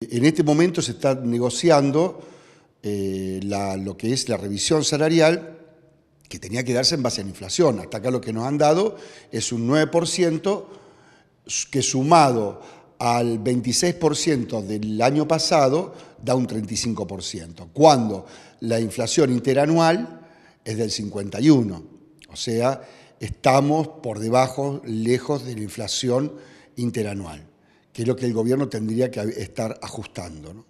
En este momento se está negociando eh, lo que es la revisión salarial que tenía que darse en base a la inflación. Hasta acá lo que nos han dado es un 9% que sumado al 26% del año pasado da un 35%, cuando la inflación interanual es del 51%. O sea, estamos por debajo, lejos de la inflación interanual que es lo que el gobierno tendría que estar ajustando.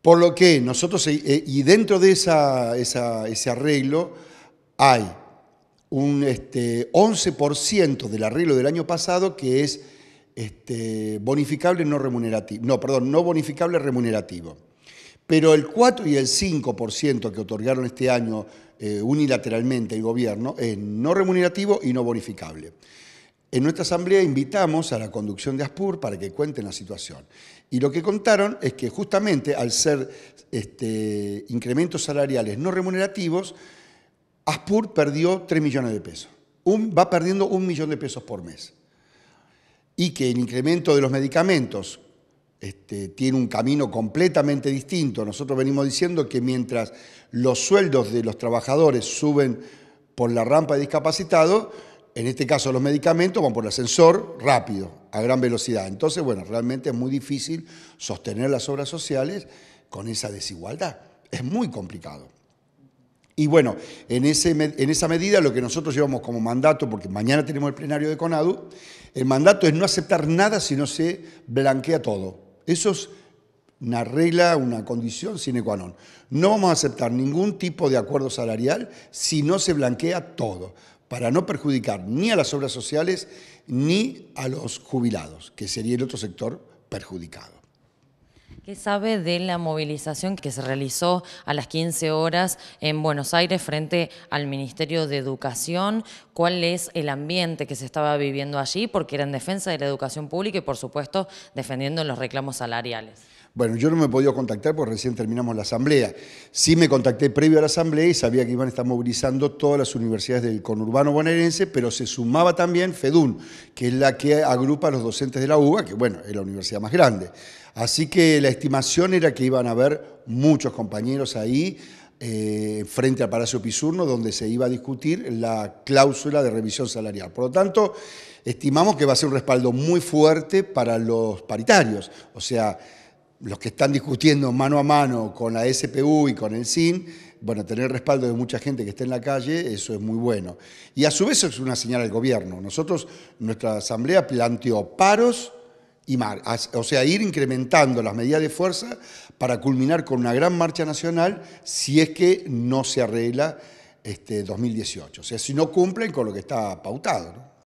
Por lo que nosotros, eh, eh, y dentro de ese arreglo, hay un este, 11% del arreglo del año pasado que es este, bonificable no remunerativo, no, perdón, no bonificable remunerativo. Pero el 4 y el 5% que otorgaron este año eh, unilateralmente el gobierno es no remunerativo y no bonificable. En nuestra asamblea invitamos a la conducción de ASPUR para que cuenten la situación. Y lo que contaron es que justamente al ser este, incrementos salariales no remunerativos, ASPUR perdió 3 millones de pesos. Un, va perdiendo un millón de pesos por mes. Y que el incremento de los medicamentos este, tiene un camino completamente distinto. Nosotros venimos diciendo que mientras los sueldos de los trabajadores suben por la rampa de discapacitados, en este caso los medicamentos van por el ascensor rápido, a gran velocidad. Entonces, bueno, realmente es muy difícil sostener las obras sociales con esa desigualdad. Es muy complicado. Y bueno, en, ese, en esa medida lo que nosotros llevamos como mandato, porque mañana tenemos el plenario de CONADU, el mandato es no aceptar nada si no se blanquea todo. Eso es una regla, una condición sine qua non. No vamos a aceptar ningún tipo de acuerdo salarial si no se blanquea todo para no perjudicar ni a las obras sociales ni a los jubilados, que sería el otro sector perjudicado. ¿Qué sabe de la movilización que se realizó a las 15 horas en Buenos Aires frente al Ministerio de Educación? ¿Cuál es el ambiente que se estaba viviendo allí? Porque era en defensa de la educación pública y, por supuesto, defendiendo los reclamos salariales. Bueno, yo no me he podido contactar porque recién terminamos la asamblea. Sí me contacté previo a la asamblea y sabía que iban a estar movilizando todas las universidades del conurbano bonaerense, pero se sumaba también FEDUN, que es la que agrupa a los docentes de la UBA, que bueno, es la universidad más grande. Así que la estimación era que iban a haber muchos compañeros ahí eh, frente al Palacio Pisurno, donde se iba a discutir la cláusula de revisión salarial. Por lo tanto, estimamos que va a ser un respaldo muy fuerte para los paritarios, o sea, los que están discutiendo mano a mano con la SPU y con el SIN, bueno, tener respaldo de mucha gente que esté en la calle, eso es muy bueno. Y a su vez es una señal al gobierno. Nosotros, nuestra asamblea planteó paros y o sea, ir incrementando las medidas de fuerza para culminar con una gran marcha nacional si es que no se arregla este 2018, o sea, si no cumplen con lo que está pautado.